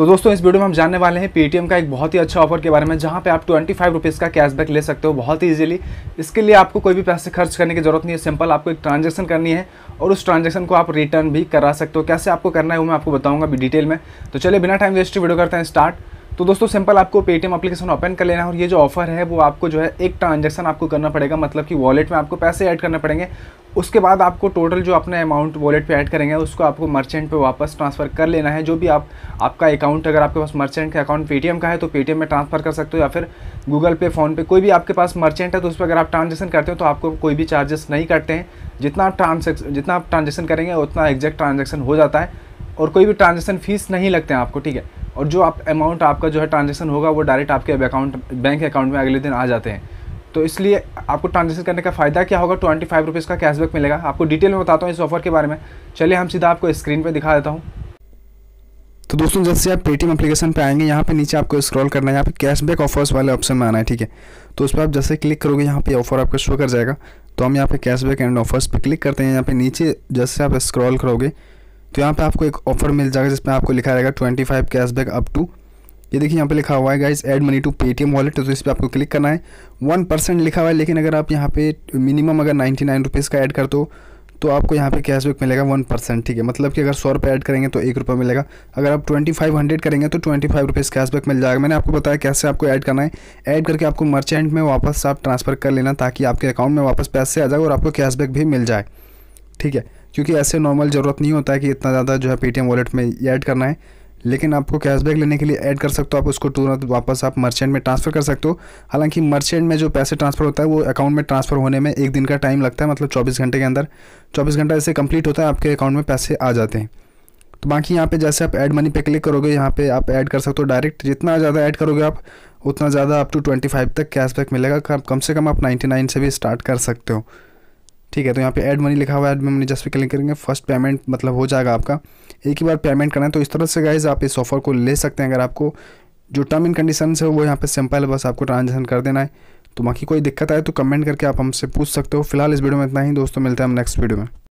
तो दोस्तों इस वीडियो में हम जानने वाले हैं पेटीएम का एक बहुत ही अच्छा ऑफर के बारे में जहाँ पे आप ट्वेंटी फाइव रुपीज़ का कैशबैक ले सकते हो बहुत ही ईजिली इसके लिए आपको कोई भी पैसे खर्च करने की जरूरत नहीं है सिंपल आपको एक ट्रांजेक्शन करनी है और उस ट्रांजेक्शन को आप रिटर्न भी करा सकते हो कैसे आपको करना है वो मैं आपको बताऊँगा डिटेल में तो चलिए बिना टाइम वेस्ट वीडियो करते हैं स्टार्ट तो दोस्तों सिंपल आपको पेटीएम एप्लीकेशन ओपन कर लेना है और ये जो ऑफर है वो आपको जो है एक ट्रांजेक्शन आपको करना पड़ेगा मतलब कि वॉलेट में आपको पैसे ऐड करने पड़ेंगे उसके बाद आपको टोटल जो अपना अमाउंट वॉलेट पे ऐड करेंगे उसको आपको मर्चेंट पे वापस ट्रांसफ़र कर लेना है जो भी आप आपका अकाउंट अगर आपके पास मर्चेंट का अकाउंट पेटीएम का है तो पेटीएम में ट्रांसफ़र कर सकते हो या फिर गूगल पे फ़ोनपे कोई भी आपके पास मर्चेंट है तो उस पर अगर आप ट्रांजेक्शन करते हो तो आपको कोई भी चार्जेस नहीं कटते हैं जितना आप ट्रांजेक्शन जितना आप ट्रांजेक्शन करेंगे उतना एग्जैक्ट ट्रांजेक्शन हो जाता है और कोई भी ट्रांजेक्शन फीस नहीं लगते हैं आपको ठीक है और जो आप अमाउंट आपका जो है ट्रांजेक्शन होगा वो डायरेक्ट आपके अकाउंट बैंक अकाउंट में अगले दिन आ जाते हैं तो इसलिए आपको ट्रांजेक्शन करने का फ़ायदा क्या होगा ट्वेंटी फाइव रुपीज़ का कैशबैक मिलेगा आपको डिटेल में बताता हूँ इस ऑफर के बारे में चलिए हम सीधा आपको स्क्रीन पर दिखा देता हूँ तो दोस्तों जैसे आप पेटीएम एप्लीकेशन पे आएंगे यहाँ पे नीचे आपको स्क्रॉल करना है यहाँ पे कैशबैक ऑफर्स वाले ऑप्शन में आना है ठीक है तो उस पर आप जैसे क्लिक करोगे यहाँ पे ऑफर आपका शो कर जाएगा तो हम यहाँ पे कैशबैक एंड ऑफर्स पे क्लिक करते हैं यहाँ पे नीचे जैसे आप स्क्रॉल करोगे तो यहाँ पे आपको एक ऑफर मिल जाएगा जिसमें आपको लिखा रहेगा twenty five cashback up to ये देखिए यहाँ पे लिखा हुआ है guys add money to Paytm wallet तो इस पर आपको क्लिक करना है वन परसेंट लिखा हुआ है लेकिन अगर आप यहाँ पे मिनिमम अगर नाइन्टी नाइन रुपीज़ का ऐड कर दो तो आपको यहाँ पे कैशबैक मिलेगा वन परसेंट ठीक है मतलब कि अगर सौ रुपये ऐड करेंगे तो एक रुपये मिलेगा अगर आप ट्वेंटी फाइव हंड्रेड करेंगे तो ट्वेंटी फाइव रुपीज़ कैशबैक मिल जाएगा मैंने आपको बताया कैसे आपको ऐड करना है ऐड करके आपको मर्चेंट में वापस आप ट्रांसफ़र कर लेना ताकि आपके अकाउंट में वापस पैसे आ जाए और आपको कैशबैक भी मिल जाए ठीक है क्योंकि ऐसे नॉर्मल ज़रूरत नहीं होता है कि इतना ज़्यादा जो है पेटीएम वॉलेट में ऐड करना है लेकिन आपको कैशबैक लेने के लिए ऐड कर सकते हो आप उसको तुरंत वापस आप मर्चेंट में ट्रांसफ़र कर सकते हो हालांकि मर्चेंट में जो पैसे ट्रांसफ़र होता है वो अकाउंट में ट्रांसफ़र होने में एक दिन का टाइम लगता है मतलब 24 घंटे के अंदर 24 घंटा ऐसे कंप्लीट होता है आपके अकाउंट में पैसे आ जाते हैं तो बाकी यहाँ पे जैसे आप एड मनी पे क्लिक करोगे यहाँ पर आप ऐड कर सकते हो डायरेक्ट जितना ज़्यादा ऐड करोगे आप उतना ज़्यादा अप टू ट्वेंटी तक कैशबैक मिलेगा कम से कम आप नाइन्टी से भी स्टार्ट कर सकते हो ठीक है तो यहाँ पे ऐड मनी लिखा हुआ है ऐड मनी जस्ट पे क्लिक करेंगे फर्स्ट पेमेंट मतलब हो जाएगा आपका एक ही बार पेमेंट करना है तो इस तरह से गाइज आप इस ऑफर को ले सकते हैं अगर आपको जो टर्म एंड कंडीशन है वो यहाँ पे सिंपल है बस आपको ट्रांजेक्शन कर देना है तो बाकी कोई दिक्कत आए तो कमेंट करके आप हमसे पूछ सकते हो फिलहाल इस वीडियो में इतना ही दोस्तों मिलते हैं हम नेक्स्ट वीडियो में